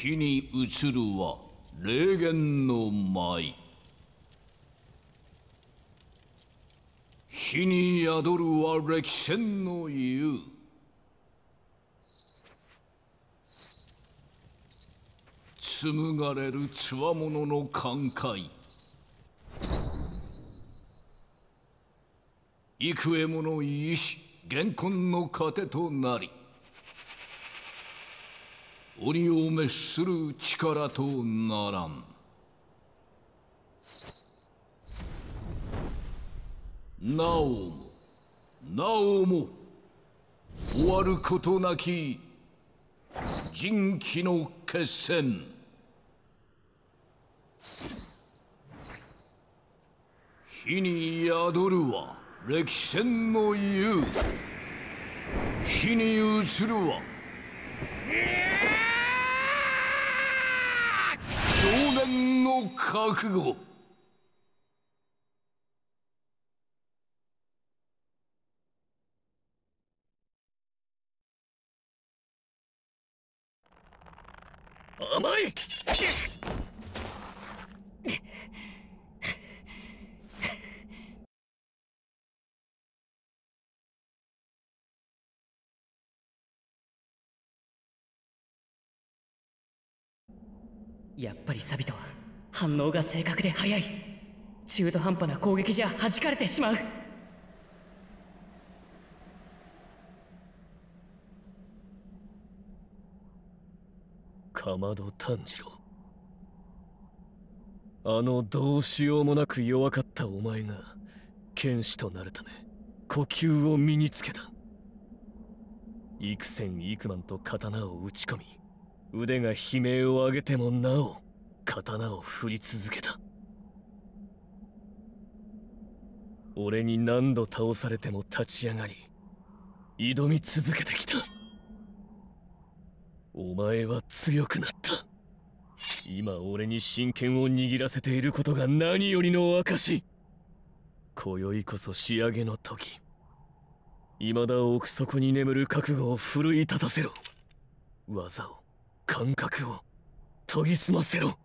火に移るは霊言の舞火に宿るは歴戦の湯紡がれるつわものの寛解幾重もの意志現婚の糧となり鬼を滅する力とならんなおもなおも終わることなき人気の決戦火に宿るは歴戦の雄火に移るは、えー覚悟甘いやっぱりサビトは反応が正確で速い中途半端な攻撃じゃ弾かれてしまうかまど炭治郎あのどうしようもなく弱かったお前が剣士となるため呼吸を身につけた幾千幾万と刀を打ち込み腕が悲鳴を上げてもなお刀を振り続けた俺に何度倒されても立ち上がり挑み続けてきたお前は強くなった今俺に真剣を握らせていることが何よりの証今宵こそ仕上げの時未だ奥底に眠る覚悟を奮い立たせろ技を感覚を研ぎ澄ませろ